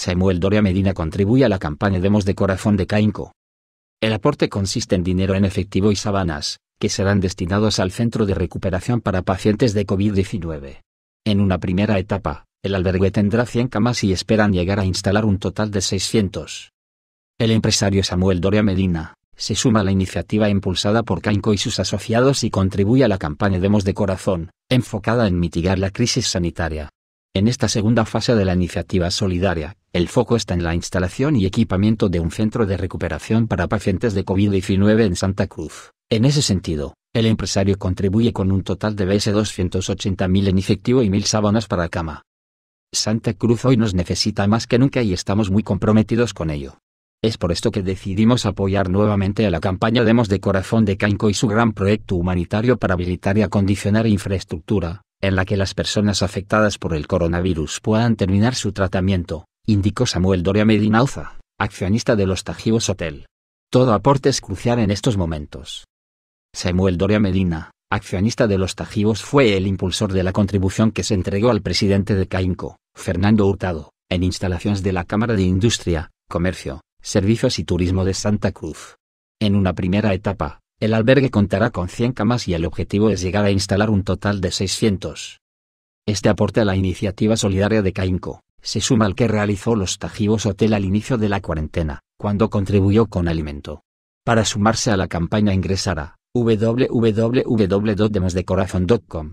Samuel Doria Medina contribuye a la campaña Demos de Corazón de Cainco. El aporte consiste en dinero en efectivo y sabanas, que serán destinados al Centro de Recuperación para Pacientes de COVID-19. En una primera etapa, el albergue tendrá 100 camas y esperan llegar a instalar un total de 600. El empresario Samuel Doria Medina se suma a la iniciativa impulsada por Cainco y sus asociados y contribuye a la campaña Demos de Corazón, enfocada en mitigar la crisis sanitaria. En esta segunda fase de la iniciativa solidaria, el foco está en la instalación y equipamiento de un centro de recuperación para pacientes de COVID-19 en Santa Cruz. En ese sentido, el empresario contribuye con un total de BS280.000 en efectivo y 1.000 sábanas para cama. Santa Cruz hoy nos necesita más que nunca y estamos muy comprometidos con ello. Es por esto que decidimos apoyar nuevamente a la campaña Demos de Corazón de Canco y su gran proyecto humanitario para habilitar y acondicionar infraestructura, en la que las personas afectadas por el coronavirus puedan terminar su tratamiento, indicó Samuel Doria Medinauza, accionista de los Tajivos Hotel. Todo aporte es crucial en estos momentos. Samuel Doria Medina, accionista de los Tajivos, fue el impulsor de la contribución que se entregó al presidente de Cainco, Fernando Hurtado, en instalaciones de la Cámara de Industria, Comercio, Servicios y Turismo de Santa Cruz. En una primera etapa, el albergue contará con 100 camas y el objetivo es llegar a instalar un total de 600. Este aporte a la iniciativa solidaria de Caimco se suma al que realizó los Tajivos Hotel al inicio de la cuarentena, cuando contribuyó con alimento. Para sumarse a la campaña ingresará www.demosdecorazon.com.